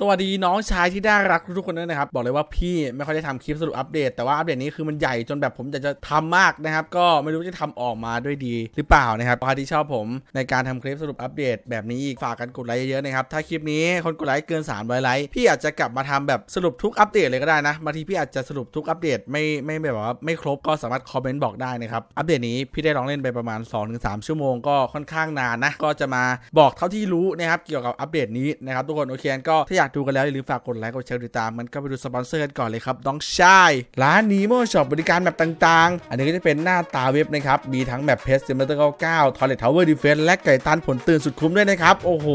สวัสดีน้องชายที่ได้รักทุกคนด้วยนะครับบอกเลยว่าพี่ไม่ค่อยได้ทำคลิปสรุปอัปเดตแต่ว่าอัปเดตนี้คือมันใหญ่จนแบบผมอยากจะทำมากนะครับก็ไม่รู้จะทำออกมาด้วยดีหรือเปล่านะครับใครที่ชอบผมในการทำคลิปสรุปอัปเดตแบบนี้อีกฝากกันกดไลค์เยอะๆนะครับถ้าคลิปนี้คนกดไลค์เกิน3อยไลค์พี่อาจจะกลับมาทำแบบสรุปทุกอัปเดตเลยก็ได้นะบางทีพี่อาจจะสรุปทุกอัปเดตไม่ไม่แบบว่าไม่ครบก็สามารถคอมเมนต์บอกได้นะครับอัปเดตนี้พี่ได้ลองเล่นไปประมาณ2-3 ชั่วโมงก็ค่อนข้างนานนะก็จะมาบอกเท่าที่รู้นะครับเกี่ยวกับอัปเดตนี้นะครับ ทุกคนโอเคก็ถ้าากดูกันแล้วอย่าลืมฝากกดไลค์กดแชร์ติดตาม มันก็ไปดูสปอนเซอร์กันก่อนเลยครับ น้องชายร้านนี้โมช็อปบริการแบบต่างๆ อันนี้ก็จะเป็นหน้าตาเว็บนะครับ มีทั้งแบบเพสเซมเตอร์เก้าเก้าทอร์เรตทาวเวอร์ดีเฟนส์และไก่ตันผลตื่นสุดคุ้มด้วยนะครับ โอ้โห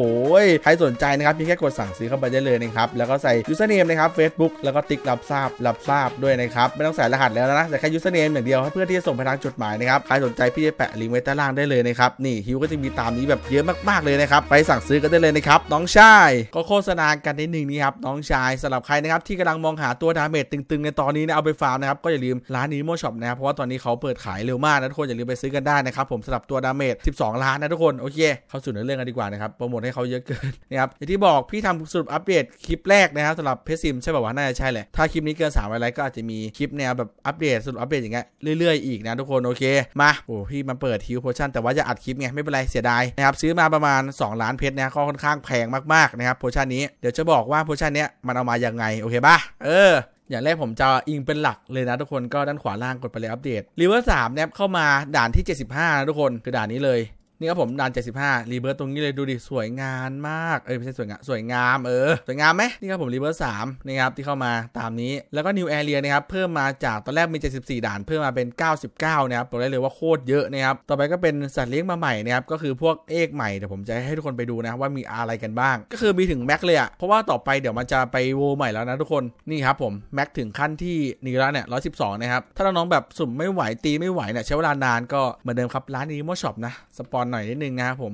ใครสนใจนะครับเพียงแค่กดสั่งซื้อเข้าไปได้เลยนะครับแล้วก็ใส่ยูสเนมนะครับเฟซบุ๊กแล้วก็ติ๊กรับทราบรับทราบด้วยนะครับไม่ต้องใส่รหัสแล้วนะแต่แค่ยูสเนมอย่างเดียวเพื่อที่จะส่งไปทางจดหมายนะครับใครสนใจพี่จะแปะลิงก์ไว้ใต้ล่างได้เลยนะครับนี่ฮิวก็จะมีตามนี้แบบเยอะมาก ๆเลยนะครับไปสั่งซื้อกันได้เลยนะครับน้องชายก็โฆษณากันนิดนึงนี่ครับน้องชายสำหรับใครนะครับที่กำลังมองหาตัวดาเมจตึงๆ ในตอนนี้นะเอาไปฟาร์มนะครับก็อย่าลืมร้านนี้โมช็อปนะครับเพราะว่าตอนนี้เขาเปิดขายเร็วมากนะทุกคนอย่าลืมไปซื้อกันได้นะครับผมสำหรับตัวดาเมจ12 ล้านนะทุกคน โอเค เข้าสู่เนื้อเรื่องกันดีกว่านะครับโปรโมทให้เขาเยอะเกินนะครับอย่างที่บอกพี่ทำสรุปอัปเดตคลิปแรกนะครับสำหรับเพซิมใช่ป่าว่าน่าจะใช่แหละ ถ้าคลิปนี้เกิน3ามไลค์ก็อาจจะมีคลิปแนวแบบอัปเดตสรุปอัปเดตอย่างเงี้ยเรื่อยๆ อีกนะทุกคนโอเคมาโอ้พี่มเปิดฮิวโพชั่นแต่ว่าจะอัดคลิปไงไม่เป็นไรเสียดายนะครับซื้อมาประมาณ2ล้านเพชรนะค่อนข้างแพงมากๆนะครับโพชั่นนี้เดี๋ยวจะบอกว่าโพชชั่นเนี้ยมันเอามาอย่างไงโอเคป่ะ เออ อย่างแรกผมจะอิงเป็นหลักเลยนะทุกคนก็ด้านขวาล่างกดไปเลยอัปเดตริเวอร์สามเนี้ยเข้ามาด่านที่ 75ทุกคนคือด่านนี้เลยนี่ครับผมดันเจ็ดสิบห้ารีเบิร์ตตรงนี้เลยดูดิ สวยงามมาก เออไม่ใช่สวยงาม สวยงามเออสวยงามไหมนี่ครับผมรีเบิร์ตสามนะครับที่เข้ามาตามนี้แล้วก็นิวแอเรียนะครับเพิ่มมาจากตอนแรกมีเจ็ดสสิบี่ด่านเพิ่มมาเป็นเเกก้าสิบ้านะครับบอกได้เลยว่าโคตรเยอะนะครับ ต่อไปก็เป็นสัตว์เลี้ยงมาใหม่นะครับก็คือพวกเอกใหม่เดี๋ยวผมจะให้ทุกคนไปดูนะ ว่ามีอะไรกันบ้าง ก็คือมีถึงแม็กเลยอะเพราะว่าต่อไปเดี๋ยวมันจะไปโวใหม่แล้วนะทุกคนนี่ครับผมแม็กถึงขั้นที่นี่แล้วเนี่ย1 1นะครับถ้าน้องแบบสุ่มไม่ไหวตีไม่ไหวเนี่ยใช้เวลานานก็เหมือนเดิมครับร้านนี้มอช็อปนะสปอนหน่อยนิดนึงนะครับผม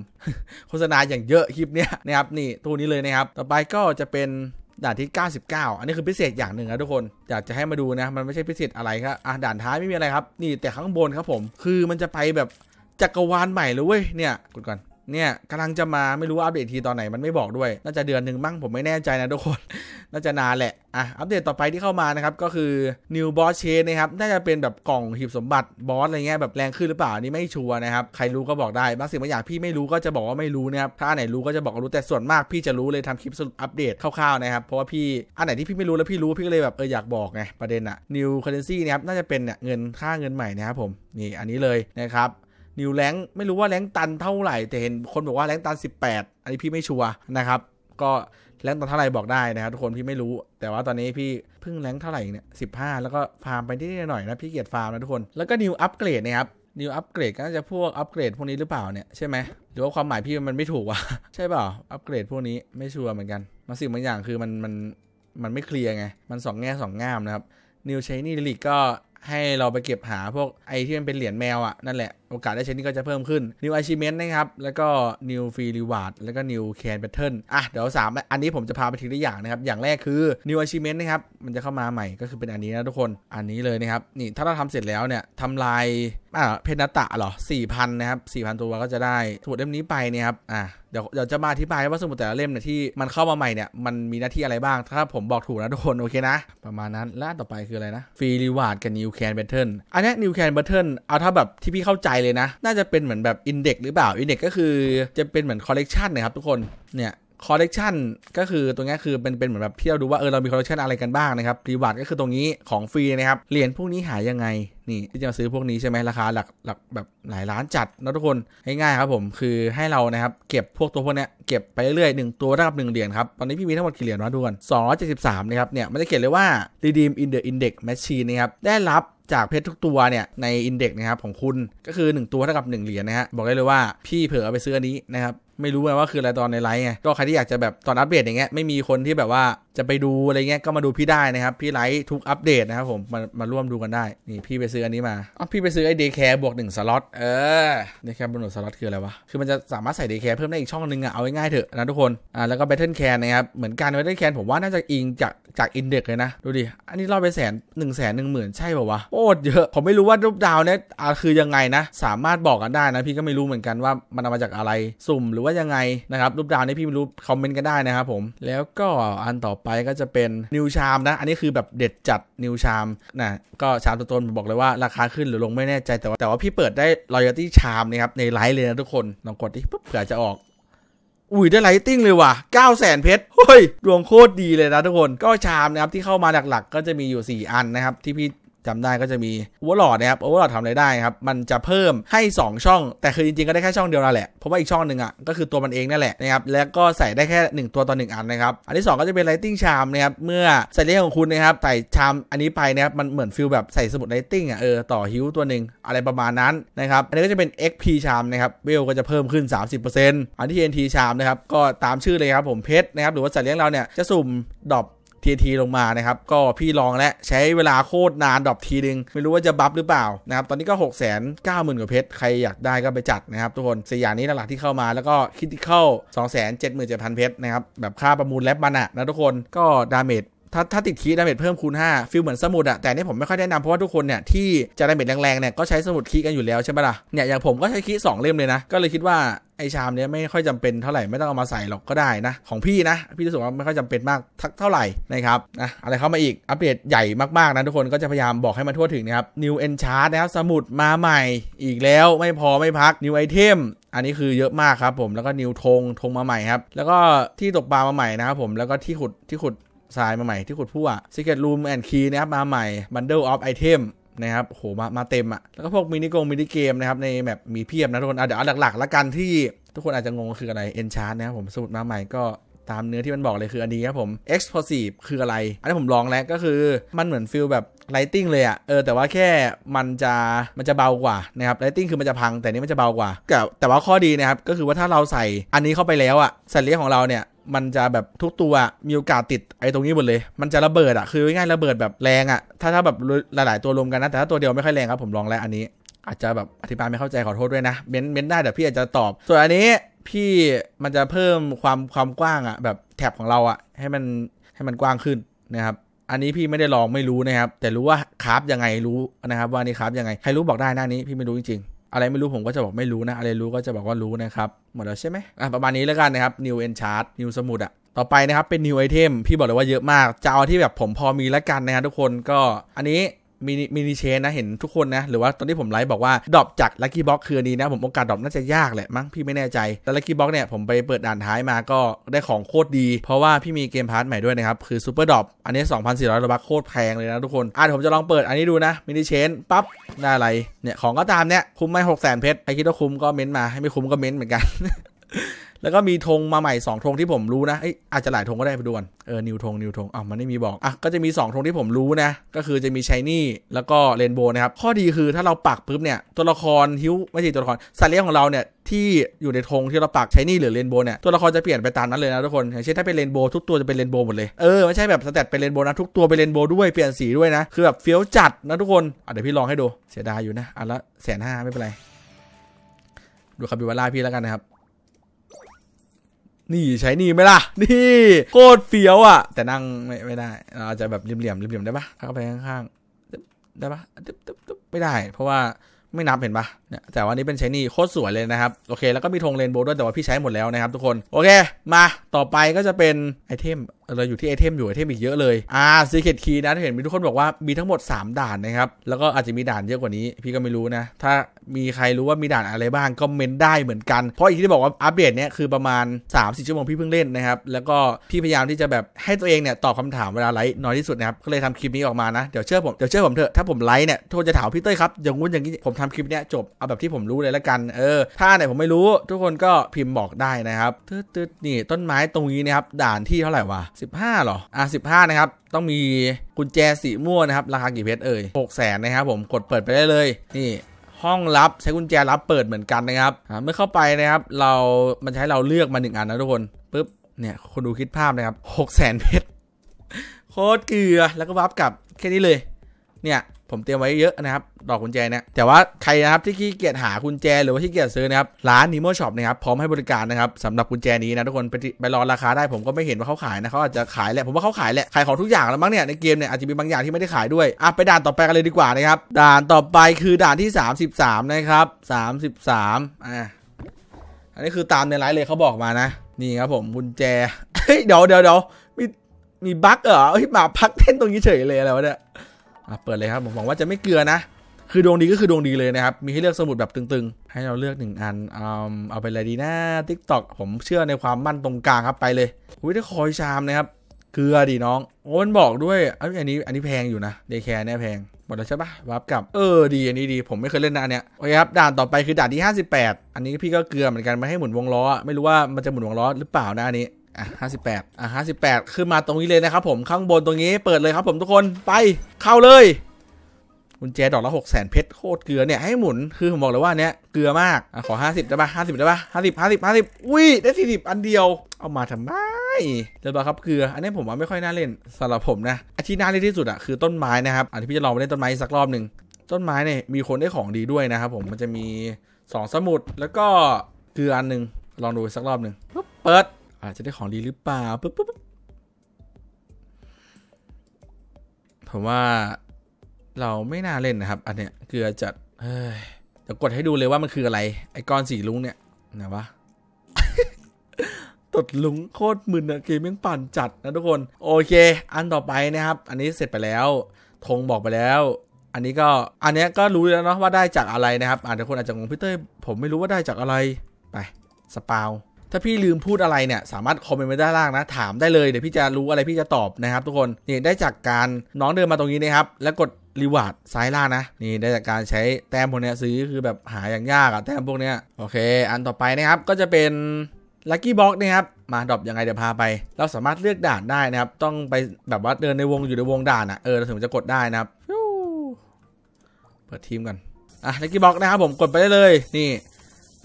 โฆษณาอย่างเยอะคลิปเนี้ยนะครับนี่ตัวนี้เลยนะครับต่อไปก็จะเป็นด่านที่ 99 อันนี้คือพิเศษอย่างหนึ่งนะทุกคนอยากจะให้มาดูนะมันไม่ใช่พิเศษอะไรครับอ่ะด่านท้ายไม่มีอะไรครับ นี่แต่ข้างบนครับผม คือมันจะไปแบบจักรวาลใหม่เลยเว้ยเนี่ยกดก่อนเนี่ยกำลังจะมาไม่รู้อัปเดตทีตอนไหนมันไม่บอกด้วย น่าจะเดือนหนึ่งมั้งผมไม่แน่ใจนะทุกคน น่าจะนานแหละอ่ะอัปเดตต่อไปที่เข้ามานะครับก็คือ New Boss Chain นะครับน่าจะเป็นแบบกล่องหีบสมบัติบอสอะไรเงี้ยแบบแรงขึ้นหรือเปล่านี่ไม่ชัวร์นะครับใครรู้ก็บอกได้บางสิ่งบางอย่างพี่ไม่รู้ก็จะบอกว่าไม่รู้นะครับถ้าอันไหนรู้ก็จะบอกว่ารู้ แต่ส่วนมากพี่จะรู้เลยทำคลิปสรุปอัปเดตคร่าวๆนะครับ เพราะว่าพี่ อันไหนที่พี่ไม่รู้แล้วพี่รู้พี่ก็เลยแบบเอออยากบอกไงประเด็นอะ New Currency นะครับน่าจะเป็นเนี่ยเงินค่าเงินใหม่นะครับผม นี่อันนี้เลยนะครับนิวแรงไม่รู้ว่าแรงตันเท่าไหร่แต่เห็นคนบอกว่าแรงตัน 18 อันนี้พี่ไม่ชัวร์นะครับก็แรงตันเท่าไหร่บอกได้นะครับทุกคนพี่ไม่รู้แต่ว่าตอนนี้พี่เพิ่งแรงเท่าไหร่เนี่ยสิแล้วก็ฟาร์มไปที่นี่หน่อยนะพี่เกียรติฟาร์มนะทุกคนแล้วก็นิวอัปเกรดนะครับนิวอัปเกรดก็จะพวกอัปเกรดพวกนี้หรือเปล่าเนี่ยใช่ไหมหรือว่าความหมายพี่มันไม่ถูกวะใช่เปล่า อัปเกรดพวกนี้ไม่ชัวร์เหมือนกันมาสิ่งบางอย่างคือมันมันมันไม่เคลียร์ไงมันสองแง่สองงามนะครับนิวใชนี่ลิกก็ให้เราไปเก็บหาพวก ไอที่มันเป็นเหรียญแมวอะ่ะนั่นแหละ โอกาสได้ใช้นี่ก็จะเพิ่มขึ้น New Achievement นะครับ แล้วก็ New Free Reward แล้วก็ New Can Pattern อ่ะเดี๋ยว3อันนี้ผมจะพาไปทีละอย่างนะครับ อย่างแรกคือ New Achievement นะครับ มันจะเข้ามาใหม่ก็คือเป็นอันนี้นะทุกคน อันนี้เลยนะครับ นี่ถ้าเราทำเสร็จแล้วเนี่ยทำลายอ่าเพนตะหรอสี่พันนะครับสี่พันตัวก็จะได้สมุดเล่มนี้ไปเนี่ยครับอ่าเดี๋ยวเดี๋ยวจะมาอธิบายว่าสมุดแต่ละเล่มเนี่ยที่มันเข้ามาใหม่เนี่ยมันมีหน้าที่อะไรบ้างถ้าผมบอกถูกนะทุกคนโอเคนะประมาณนั้นและต่อไปคืออะไรนะ ฟรีรีวาร์ดกับนิวแคนเบอร์เทิลอันนี้นิวแคนเบอร์เทิลเอาถ้าแบบที่พี่เข้าใจเลยนะ น่าจะเป็นเหมือนแบบอินเด็กหรือเปล่าอินเด็กก็คือจะเป็นเหมือนคอลเลกชันนะครับทุกคนเนี่ยคอลเลกชันก็คือตัวนี้คือเป็นเป็นเหมือนแบบที่เราดูว่า เออ เรามีคอลเลกชันอะไรกันบ้างนะครับรีวาร์ดก็คือตรงนี้ของฟรีนะครับ เหรียญพวกนี้หายยังไงนี่ที่จะมาซื้อพวกนี้ใช่ไหมราคาหลัก หลักแบบหลายล้านจัดนะทุกคนง่ายๆครับผมคือให้เรานะครับ เก็บพวกตัวพวกนี้เก็บไปเรื่อยๆหนึ่งตัวได้กับหนึ่งเหรียญครับ ตอนนี้พี่มีทั้งหมดกี่เหรียญวะทุกคนสองร้อยเจ็ดสิบสามนะครับเนี่ยมันจะเขียนเลยว่า redeem in the index machine นะครับได้รับจากเพชรทุกตัวเนี่ยในอินเด็กนะครับของคุณก็คือ1 ตัวเท่ากับ1เหรียญนะฮะบอกได้เลยว่าพี่เผลอไปซื้ออันนี้นะครับไม่รู้ไงว่าคืออะไรตอนในไลฟ์ไงก็ใครที่อยากจะแบบตอนอัปเดตอย่างเงี้ยไม่มีคนที่แบบว่าจะไปดูอะไรเงี้ยก็มาดูพี่ได้นะครับ พี่ไลท์ทุกอัปเดตนะครับผมมามาร่วมดูกันได้ นี่พี่ไปซื้ออันนี้มาอ๋อพี่ไปซื้อไอเดย์แคร์บวกหนึ่งสล็อตเออเดย์แคร์บวกหนึ่งสล็อตคืออะไรวะ คือมันจะสามารถใส่เดย์แคร์เพิ่มได้อีกช่องนึงอ่ะเอาง่ายๆเถอะนะทุกคนอ่าแล้วก็แบทเทิลแคร์นะครับ เหมือนกันแบทเทิลแคร์ผมว่าน่าจะอิงจากจากอินเด็กเลยนะดูดิอันนี้รอบไปแสนหนึ่งแสนหนึ่งหมื่นใช่ป่าวะโอ้เยอะผมไม่รู้ว่ารูปดาวเนี่ยอ่าคือยังไงนะ สามารถบอกกันได้นะพี่ก็ไม่รู้เหมือนกันว่ามันมาจากอะไรสุ่มหรือว่ายังไงนะครับรูปดาวนี่พี่ไม่รู้คอมเมนต์กันได้นะครับผมแล้วก็อันต่อไปก็จะเป็นนิวชามนะอันนี้คือแบบเด็ดจัดนิวชามนะก็ชามตัวตนบอกเลยว่าราคาขึ้นหรือลงไม่แน่ใจแต่ว่าแต่ว่าพี่เปิดได้รอยตี้ชามนะครับ ในไลฟ์เลยนะทุกคนลองกดดิปุ๊บเผื่อจะออก อุ้ยได้ไลติ้งเลยว่ะ9 0 0 0 0 0 เพชรเฮ้ย ดวงโคตรดีเลยนะทุกคนก็ชามนะครับ ที่เข้ามาหลักๆ ก็จะมีอยู่ 4 อันนะครับ ที่พี่จำได้ก็จะมีโอเวอร์ลอดนะครับโอเวอร์ลอดทำอะไรได้ครับมันจะเพิ่มให้ 2 ช่องแต่คือจริงๆก็ได้แค่ช่องเดียวนั่นแหละ เพราะว่าอีกช่องหนึ่งอ่ะก็คือตัวมันเองนั่นแหละนะครับแล้วก็ใส่ได้แค่ 1 ตัวต่อ1อันนะครับอันที่2ก็จะเป็นไลทิ้งชามนะครับเมื่อใส่เลขของคุณนะครับใส่ชามอันนี้ไปนะครับมันเหมือนฟิลแบบใส่สมุดไลทิ้งอ่ะเออต่อฮิ้วตัวหนึ่งอะไรประมาณนั้นนะครับอันนี้ก็จะเป็น XP ชามนะครับเวลก็จะเพิ่มขึ้น30%อันที่ NT ชามนะครับก็ตามชื่อเลยครับผมเพชรนะครับหรือว่าสัตว์เลี้ยงเราเนี่ยจะสุ่มดรอปทีทีลงมานะครับ ก็พี่ลองและใช้เวลาโคตรนานดรอปทีนึง ไม่รู้ว่าจะบัฟหรือเปล่า นะครับ ตอนนี้ก็6กแสนเก้าหมื่นกว่าเพชรใครอยากได้ก็ไปจัดนะครับ ทุกคนสี่อย่างนี้หลักที่เข้ามา แล้วก็คิดที่เข้า2็ดพันเพชรนะครับ แบบค่าประมูลแลบมันอะนะทุกคนก็ดาเมจถ้าถ้าติดคีดาเมจเพิ่มคูณ 5ฟิลเหมือนสมุดอะแต่นี่ผมไม่ค่อยแนะนำเพราะว่าทุกคนเนี่ยที่จะดาเมจแรงๆเนี่ยก็ใช้สมุดคีกันอยู่แล้วใช่ไหมล่ะเนี่ยอย่างผมก็ใช้คีสองเล่มเลยนะก็เลยคิดว่าไอชามเนี้ยไม่ค่อยจำเป็นเท่าไหร่ไม่ต้องเอามาใส่หรอกก็ได้นะของพี่นะพี่รู้สึกว่าไม่ค่อยจำเป็นมากทักเท่าไหร่นะครับนะอะไรเข้ามาอีกอัปเดตใหญ่มากๆนะทุกคนก็จะพยายามบอกให้มันทั่วถึงนะครับ New e n c h a r t นะครับสมุดมาใหม่ อีกแล้วไม่พอไม่พัก New Item อันนี้คือเยอะมากครับผมแล้วก็นิวทงทงมาใหม่ครับแล้วก็ที่ตกปลามาใหม่นะครับผมแล้วก็ที่ขุดที่ขุดสรายมาใหม่ที่ขุดพู่ะ Secret Room and Key นะครับมาใหม่ Bundle of Item นะครับโหมามาเต็มอะแล้วก็พวกมินิโกมินิเกมนะครับในแบบมีเพียบนะทุกคนเดี๋ยวเอาหลักๆละกันที่ ทุกคนอาจจะงงคืออะไร Enchant นะครับผม สมุดมาใหม่ก็ตามเนื้อที่มันบอกเลยคืออันนี้ครับผม explosive คืออะไร อันนี้ผมลองแล้วก็คือมันเหมือนฟิลแบบ lighting เลยอะเออแต่ว่าแค่มันจะมันจะเบากว่านะครับ lighting คือมันจะพังแต่นี้มันจะเบากว่าแต่แต่ว่าข้อดีนะครับก็คือว่าถ้าเราใส่อันนี้เข้าไปแล้วอะสัตว์เลี้ยงของเราเนี่ยมันจะแบบทุกตัวมีโอกาสติดไอ้ตรงนี้หมดเลย มันจะระเบิดอ่ะคือง่ายระเบิดแบบแรงอ่ะ ถ้าถ้าแบบหลายๆตัวรวมกันนะแต่ถ้าตัวเดียวไม่ค่อยแรงครับผมลองแล้ว อันนี้อาจจะแบบอธิบายไม่เข้าใจขอโทษด้วยนะเม้นเม้นได้แต่พี่อาจจะตอบ ส่วนอันนี้พี่มันจะเพิ่มความความกว้างอ่ะแบบแถบของเราอ่ะให้มันให้มันกว้างขึ้นนะครับอันนี้พี่ไม่ได้ลองไม่รู้นะครับแต่รู้ว่าคราฟยังไงรู้นะครับว่านี่คราฟยังไงใครรู้บอกได้หน้านี้ พี่ไม่รู้จริงอะไรไม่รู้ผมก็จะบอกไม่รู้นะ อะไรรู้ก็จะบอกว่ารู้นะครับ หมดแล้วใช่ไหมอ่ะประมาณนี้แล้วกันนะครับ new end chart new สมุดอะต่อไปนะครับเป็น new item พี่บอกเลยว่าเยอะมาก จะเอาที่แบบผมพอมีแล้วกันนะครับทุกคนก็อันนี้มินิมินิเชนนะเห็นทุกคนนะ หรือว่าตอนที่ผมไลฟ์บอกว่าดรอปจากลัคกี้บ็อกคือนี้นะ ผมโอกาสดรอปน่าจะยากแหละ มั้งพี่ไม่แน่ใจ แต่ลัคกี้บ็อกเนี่ยผมไปเปิดด่านท้ายมาก็ได้ของโคตรดี เพราะว่าพี่มีเกมพาร์ทใหม่ด้วยนะครับ คือซูเปอร์ดรอปอันนี้2,400โลบัคโคตรแพงเลยนะทุกคน อ่ะผมจะลองเปิดอันนี้ดูนะมินิเชน ปั๊บ ได้อะไร เนี่ยของก็ตามเนี่ย คุ้มไหมหกแสนเพชรใครคิดว่าคุ้มก็เม้นมาให้ไม่คุ้มก็เม้นเหมือนกันแล้วก็มีธงมาใหม่2ธงที่ผมรู้นะอาจจะหลายธงก็ได้ไปดูกันเออนิวธงนิวธงอ๋อมันไม่มีบอก อ่ะก็จะมี2ธงที่ผมรู้นะ ก็คือจะมีชายนี่แล้วก็เรนโบว์นะครับ ข้อดีคือถ้าเราปักปุ๊บเนี่ย ตัวละครฮิวไม่ใช่ตัวละครสัตว์เลี้ยงของเราเนี่ย ที่อยู่ในธงที่เราปักชชยนี่หรือเรนโบว์เนี่ยตัวละครจะเปลี่ยนไปตามนั้นเลยนะทุกคน อย่างเช่นถ้าเป็นเรนโบว์ทุกตัวจะ เป็นเรนโบว์หมดเลย เออไม่ใช่แบบสแตทเป็นเรนโบว์นะทุกตัวเป็นเรนโบว์ด้วยเปลี่ยนสีด้วยนะ คือแบบเฟี้ยวจัดนะทุกคนอ่ะเดี๋ยวพี่ลองให้ดูเสียดายอยู่นะอ่ะละแสนห้าไม่เป็นไรดูคาบิวาร่าพี่แล้วกันนะครับนี่ใช้นี่ไหมล่ะ นี่โคตรเฟี้ยวอ่ะ แต่นั่ง ไม่ไม่ได้เราจะแบบเหลี่ยมเหลี่ยมได้ปะเข้าไปข้างๆได้ปะไม่ได้เพราะว่าไม่นับเห็นปะเนี่ยแต่ว่านี้เป็นใช้นี่โคตรสวยเลยนะครับโอเค แล้วก็มีธงเรนโบว์ด้วยแต่ว่าพี่ใช้หมดแล้วนะครับ ทุกคนโอเคมาต่อไปก็จะเป็นไอเทมเราอยู่ที่ไอเทมอยู่ไอเทมอีกเยอะเลย อ่าซีเคดคีนะ เห็นมีทุกคนบอกว่ามีทั้งหมด 3 ด่านนะครับ แล้วก็อาจจะมีด่านเยอะกว่านี้ พี่ก็ไม่รู้นะ ถ้ามีใครรู้ว่ามีด่านอะไรบ้างก็เมนได้เหมือนกัน เพราะอีกที่บอกว่าอัปเดตเนี้ยคือประมาณ3สชั่วโมงพี่เพิ่งเล่นนะครับ แล้วก็พี่พยายามที่จะแบบให้ตัวเองเนี่ยตอบคาถามเวลาไลฟ์น้อยที่สุดนะครับ ก็เลยทำคลิปนี้ออกมานะ เดี๋ยวเชื่อผม เดี๋ยวเชื่อผมเถอะ ถ้าผมไลฟ์เนี่ยทุกคนจะถามพี่เต้ยครับอย่างงู้นอย่างนี้ ผมทำคลิปเนี้ยจบ เอาแบบที่ผมรู้เลยละกันเออถ้าไหนผมไม่รู้ ทุกคนก็พิมพ์บอกได้นะครับตึ๊ดนี่ต้นไม้ตรงนี้นะครับด่านที่เท่าไหร่วะ15หรอ อ่ะ15นะครับ ต้องมีกุญแจสีม่วงนะ ครับ ราคากี่เพชรเอ่ย6แสนนะครับ ผม กดเปิดไปได้เลย นี่ห้อง ลับใช้กุญแจ ลับเปิดเหมือนกันนะครับเมื่อเข้าไปนะครับ เรา มันใช้เราเลือกมาหนึ่งอัน นะ ทุกคนปุ๊บ เนี่ยคนดูคิดภาพนะครับหกแสนเพชร โคตรเกลือ แล้วก็วับกลับแค่นี้ เลย เนี่ยผมเตรียมไว้เยอะนะครับดอกกุญแจเนี่ยแต่ว่าใครนะครับที่ขี้เกียจหากุญแจหรือว่าขี้เกียจซื้อนะครับร้านนิโมช็อปนะครับพร้อมให้บริการนะครับสำหรับกุญแจนี้นะทุกคนไปไปรอราคาได้ผมก็ไม่เห็นว่าเขาขายนะเขาอาจจะขายแหละผมว่าเขาขายแหละขายของทุกอย่างแล้วมั้งเนี่ยในเกมเนี่ยอาจจะมีบางอย่างที่ไม่ได้ขายด้วยอ่ะไปด่านต่อไปกันเลยดีกว่านะครับด่านต่อไปคือด่านที่ 33 นะครับ 33อ่ะอันนี้คือตามในไลฟ์เลยเขาบอกมานะนี่ครับผมกุญแจเฮ้ยเดี๋ยวเดี๋ยวเดี๋ยวมีมีบั๊กเหรอเฮ้ยมาพักเต้นตรงนี้เฉยเลยอะไรวะเนี่ยอ่ะเปิดเลยครับผมหวังว่าจะไม่เกลือนะ คือดวงดีก็คือดวงดีเลยนะครับ มีให้เลือกสมุดแบบตึงๆ ให้เราเลือกหนึ่งอันเอาเอาไปอะไรดีนะทิกตอกผมเชื่อในความมั่นตรงกลางครับไปเลยอุ้ยได้คอยชามนะครับ เกลือดีน้องโอ้มันบอกด้วย อันนี้อันนี้แพงอยู่นะเดแคร์เนี่ยแพงหมดแล้วใช่ปะวับกลับ เออ ดีอันนี้ดีผมไม่เคยเล่นนะอันเนี้ยโอเคครับด่านต่อไปคือด่านที่ 58 อันนี้พี่ก็เกลือเหมือนกันมาให้หมุนวงล้อไม่รู้ว่ามันจะหมุนวงล้อหรือเปล่านะอันนี้อ่ะห้าสิบแปดอ่ะห้าสิบแปดขึ้นมาตรงนี้เลยนะครับผมข้างบนตรงนี้เปิดเลยครับผมทุกคนไปเข้าเลยกุญแจดอกละหกแสนเพชรโคตรเกลือเนี่ยให้หมุนคือผมบอกเลยว่าเนี้ยเกลือมากอ่ะขอห้าสิบได้ปะห้าสิบได้ปะห้าสิบห้าสิบห้าสิบอุ้ยได้สี่สิบอันเดียวเอามาทำไมเรียบอครับเกลืออันนี้ผมว่าไม่ค่อยน่าเล่นสำหรับผมนะอันที่น่าเล่นที่สุดอ่ะคือต้นไม้นะครับอันที่พี่จะลองไปเล่นต้นไม้สักรอบหนึ่งต้นไม้เนี่ยมีคนได้ของดีด้วยนะครับผมมันจะมีสองสมุดแล้วก็เกลืออันหนึ่งลองดูสักรอบหนึ่งเปิดอาจจะได้ของดีหรือเปล่าปุ๊บปุ๊บผมว่าเราไม่น่าเล่นนะครับ อันเนี้ยเกลือจัดเฮ้ยเดี๋ยวกดให้ดูเลยว่ามันคืออะไร ไอ้ก้อนสีลุงเนี่ยนะวะตดลุงโคตรมึนอะเกมยังปั่นจัดนะทุกคน โอเค อันต่อไปนะครับอันนี้เสร็จไปแล้วธงบอกไปแล้ว อันนี้ก็ อันเนี้ยก็รู้แล้วเนาะว่าได้จากอะไรนะครับอาจจะคนอาจจะงงพี่เต้ผมไม่รู้ว่าได้จากอะไร ไปสปาวถ้าพี่ลืมพูดอะไรเนี่ยสามารถคอมเมนต์ไว้ด้านล่างนะถามได้เลยเดี๋ยวพี่จะรู้อะไรพี่จะตอบนะครับ ทุกคนนี่ได้จากการน้องเดินมาตรงนี้นะครับ แล้วกดรีวาร์ดซ้ายล่างนะนี่ได้จากการใช้แต้มพวกนี้ซื้อคือแบบหาอย่างยากอะแต้มพวกนี้โอเคอันต่อไปนะครับก็จะเป็นลัคกี้บ็อกนะครับมาดรอปยังไงเดี๋ยวพาไป เราสามารถเลือกด่านได้นะครับ ต้องไปแบบว่าเดินในวงอยู่ในวงด่านอะเออเราถึงจะกดได้นะครับเปิดทีมกันอ่ะลัคกี้บ็อกนะครับผมกดไปได้เลย นี่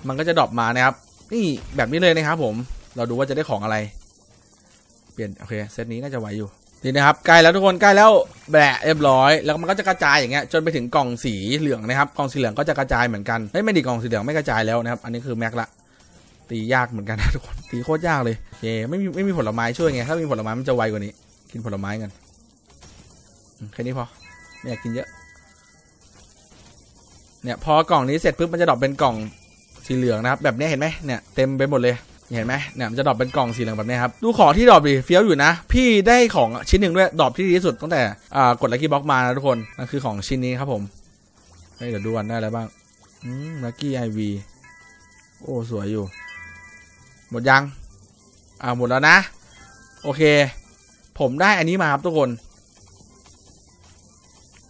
มันก็จะดรอปมานะครับนี่แบบนี้เลยนะครับผม เราดูว่าจะได้ของอะไร เปลี่ยนโอเคเซตนี้น่าจะไหวอยู่นี่นะครับใกล้แล้วทุกคนใกล้แล้วแบะเรียบร้อยแล้วมันก็จะกระจายอย่างเงี้ย จนไปถึงกล่องสีเหลืองนะครับกล่องสีเหลืองก็จะกระจายเหมือนกันไม่ไม่ดีกล่องสีเหลืองไม่กระจายแล้วนะครับอันนี้คือแม็กละ ตียากเหมือนกันนะทุกคนตีโคตรยากเลยเย่ไม่มีไม่มีผลไม้ช่วยไงถ้ามีผลไม้มันจะไวกว่านี้กินผลไม้กันแค่นี้พอไม่อยากกินเยอะเนี่ยพอกล่องนี้เสร็จปุ๊บมันจะดรอปเป็นกล่องสีเหลืองนะครับแบบนี้เห็นไหมเนี่ยเต็มไปหมดเลยเห็นไหมเนี่ยจะดรอปเป็นกล่องสีเหลืองแบบนี้ครับดูของที่ดรอปดิเฟี้ยวอยู่นะ พี่ได้ของชิ้นหนึ่งด้วยดรอปที่ดีที่สุดตั้งแต่อ่ากดลักกี้บ็อกมานะทุกคนนั่นคือของชิ้นนี้ครับผมเดี๋ยวดูวันได้อะไรบ้างอืมลักกี้ไอวีโอ้สวยอยู่ หมดยังอ่าหมดแล้วนะ โอเค ผมได้อันนี้มาครับทุกคน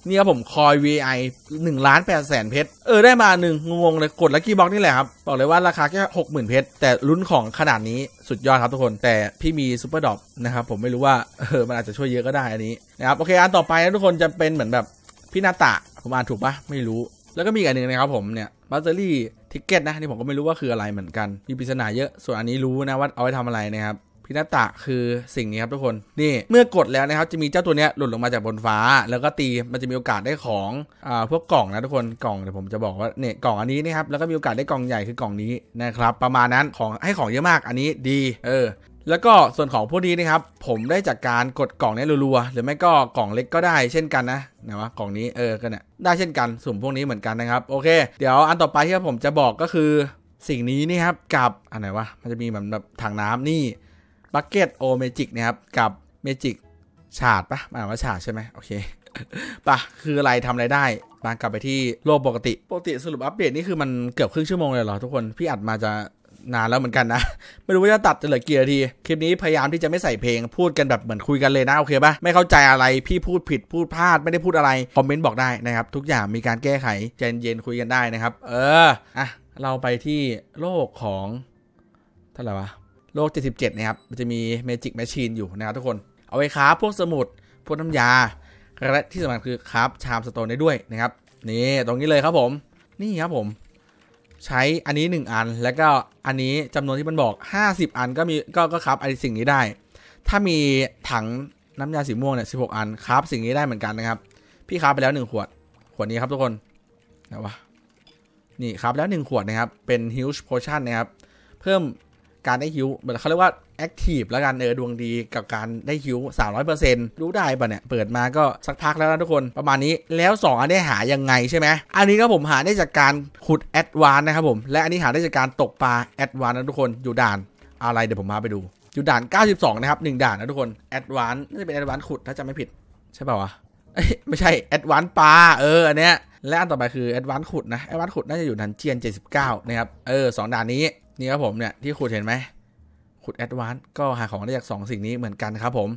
นี่ครับผมคอย VI 1ล้าน8แสนเพชร เออ ได้มาหนึ่งงงเลยกดลัคกี้บ็อกนี่แหละครับ บอกเลยว่าราคาแค่หกหมื่นเพชร แต่ลุ้นของขนาดนี้สุดยอดครับทุกคน แต่ พี่มีซูเปอร์ดอปนะครับ ผมไม่รู้ว่าเออมันอาจจะช่วยเยอะก็ได้อันนี้นะครับโอเคอันต่อไปนะ ทุกคนจะเป็นเหมือนแบบพี่นาตะ ผมอ่านถูกปะไม่รู้ แล้วก็มีอันหนึ่งนะครับผมเนี่ยบัตเตอรี่ทิกเก็ตนะนี่ผมก็ไม่รู้ว่าคืออะไรเหมือนกันมีปริศนาเยอะส่วนอันนี้รู้นะว่าเอาไว้ทำอะไรนะครับพินาตะคือสิ่งนี้ครับทุกคนนี่เมื่อกดแล้วนะครับ จะมีเจ้าตัวเนี้ยหลุดลงมาจากบนฟ้า แล้วก็ตีมันจะมีโอกาสได้ของอ่าพวกกล่องนะทุกคนกล่องเดี๋ยวผมจะบอกว่าเนี่ยกล่องอันนี้นะครับแล้วก็มีโอกาสได้กล่องใหญ่คือกล่องนี้นะครับ ประมาณนั้นของให้ของเยอะมากอันนี้ดีเออแล้วก็ส่วนของพวกนี้นะครับ ผมได้จากการกดกล่องนี้รัวๆหรือไม่ก็กล่องเล็กก็ได้ เช่นกันนะนะวะกล่องนี้เออก็เนี่ยได้เช่นกันสุ่มพวกนี้เหมือนกันนะครับ โอเค เดี๋ยวอันต่อไปที่ผมจะบอกก็คือสิ่งนี้นี่ครับกับอันไหนวะมันจะมีแบบแบบถังน้ำนี่บักเก็ตโอเมจิกนะครับ กับเมจิกฉาดปะมาว่าฉาดใช่ไหมโอเคปะคืออะไรทำอะไรได้ มากลับไปที่โลกปกติ ปกติสรุปอัปเดตนี่คือมันเกือบครึ่งชั่วโมงเลยเหรอทุกคนพี่อัดมาจะนานแล้วเหมือนกันนะ ไม่รู้ว่าจะตัดจะเหลือกี่นาที คลิปนี้พยายามที่จะไม่ใส่เพลงพูดกันแบบเหมือนคุยกันเลยนะโอเคปะไม่เข้าใจอะไรพี่พูดผิดพูดพลาดไม่ได้พูดอะไรคอมเมนต์บอกได้นะครับ ทุกอย่างมีการแก้ไขเจเย็นคุยกันได้นะครับเอออ่ะเราไปที่โลกของเท่าไหร่วะโลก77นะครับมันจะมีเมจิกแมชชีนอยู่นะครับทุกคน เอาไว้ค้าพวกสมุดพวกน้ำยาและที่สำคัญคือคราบชามสโตนได้ด้วยนะครับนี่ตรงนี้เลยครับผมนี่ครับผมใช้อันนี้ 1 อัน แล้วก็อันนี้จำนวนที่มันบอก 50 อันก็มีก็ก็ครับไอสิ่งนี้ได้ ถ้ามีถังน้ำยาสีม่วงเนี่ยสิอันครับสิ่งนี้ได้เหมือนกันนะครับพี่ครับไปแล้ว 1 ขวดขวดนี้ครับทุกคนนะวะนี่ครับแล้ว 1 ขวดนะครับเป็น huge potion นะครับเพิ่มการได้ฮิวเหมือนเขาเรียกว่าแอคทีฟแล้วกันเออดวงดีกับการได้ฮิว300%รู้ได้ปะเนี่ย เปิดมาก็สักพักแล้วนะทุกคน ประมาณนี้ แล้ว 2 อันนี้หายังไงใช่ไหมอันนี้ก็ผมหาได้จากการขุดแอดวานนะครับผม และอันนี้หาได้จากการตกปลาแอดวานนะทุกคน อยู่ด่านอะไรเดี๋ยวผมมาไปดู อยู่ด่าน 92นะครับ1ด่านนะทุกคน แอดวานน่าจะเป็นแอดวานขุดถ้าจำไม่ผิดใช่ป่าวะไม่ใช่แอดวานปลาเอออันเนี้ย และอันต่อไปคือแอดวานขุดนะ แอดวานขุดน่าจะอยู่ดันเจียน79นะครับเออสองด่านนี้นี่ครับผมเนี่ยที่ขุดเห็นไหมขุดแอดวานซ์ก็หาของได้จาก2สิ่งนี้เหมือนกันครับผม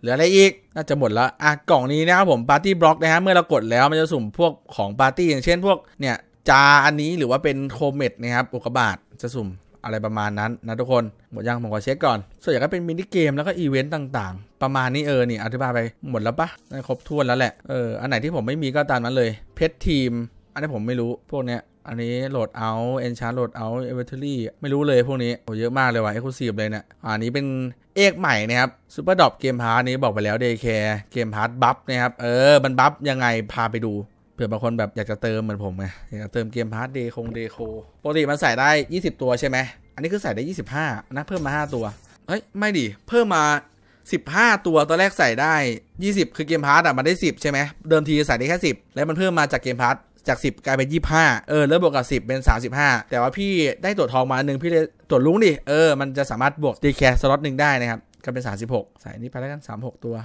เหลืออะไรอีกน่าจะหมดแล้วอ่ะกล่องนี้นะครับผมปาร์ตี้บล็อกนะฮะเมื่อเรากดแล้วมันจะสุ่มพวกของปาร์ตี้อย่างเช่นพวกเนี่ยจาอันนี้หรือว่าเป็นโคเมดนะครับอุกบาทจะสุ่มอะไรประมาณนั้นนะทุกคนหมดยังผมขอเช็คก่อน ส่วนใหญ่ก็เป็นมินิเกมแล้วก็อีเวนต์ต่าง ๆ ประมาณนี้เออเนี่ยอธิบายไป หมดแล้วปะครบถ้วนแล้วแหละเอออันไหนที่ผมไม่มีก็ตามนั้นเลยเพชรทีมอันนี้ผมไม่รู้พวกเนี้ยอันนี้โหลดเอาเอนชาร์โหลดเอาเอเวอร์ทรี่ไม่รู้เลยพวกนี้โอ้เยอะมากเลยว่ะเอ็กซ์คลูซีฟเลยเนะี่ยอันนี้เป็นเอกใหม่นะครับซูเปอร์ดอปเกมพาร์ทนี้บอกไปแล้วเดย์แคร์เกมพาร์ทบัฟนะครับ เออมันบัฟยังไงพาไปดูเผื่อบางคนแบบอยากจะเติมเหมือนผมไงอยากจะเติมเกมพาร์ทเดย์คงเดย์โคปกติมันใส่ได้ 20 ตัวใช่ไหมอันนี้คือใส่ได้ 25 นะเพิ่มมา 5 ตัวเฮ้ยไม่ดิเพิ่มมา 15 ตัวตอนแรกใส่ได้ 20 คือเกมพาร์ทอ่ะมันได้ 10ใช่ไหมเดิมทีใส่ได้แค่10 แล้วมันเพิ่มมาจากเกมพาร์ทจาก 10 กลายเป็น25 เออแล้วบวกกับ 10 เป็น 35 แต่ว่าพี่ได้ตรวจทองมาหนึ่งพี่เลยตรวจลุงดิ เออ มันจะสามารถบวกดีแคสล็อตหนึ่งได้นะครับ ก็เป็น 36สายนี้ไปแล้วกัน 36 ตัว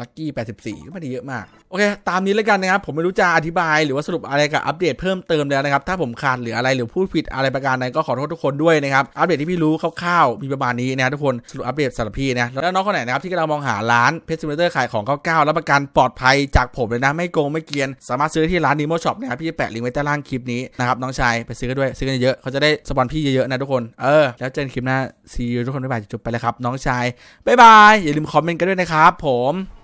ลักกี้84ก็ไม่ได้เยอะมาก โอเค ตามนี้แล้วกันนะครับ ผมไม่รู้จะอธิบาย หรือว่าสรุปอะไรกับอัปเดตเพิ่มเติมแล้วนะครับ ถ้าผมขาดหรืออะไรหรือพูดผิดอะไรประการใดก็ขอโทษทุกคนด้วยนะครับ อัปเดตที่พี่รู้คร่าวๆ มีประมาณนี้นะทุกคน สรุปอัปเดตสำหรับพี่นะ แล้วน้องคนไหนนะครับ ที่กำลังมองหาร้านเพชรซิมเตอร์ขายของเก้าๆรับประกันปลอดภัยจากผมเลยนะ ไม่โกงไม่เกียน สามารถซื้อที่ร้านนีโมช็อปนะครับ พี่จะแปะลิงก์ไว้ใต้ล่างคลิปนี้นะครับ น้องชายไปซื้อกันด้วยซื้อกันเยอะเขาจะได้สปอนพี่เยอะๆนะทุกคนเออแล้วเจอกันคลิปหน้าซีทุกคนบ๊ายบายจบไปเลยครับน้องชายบ๊ายบายอย่าลืมคอมเมนต์กันด้วยนะครับผม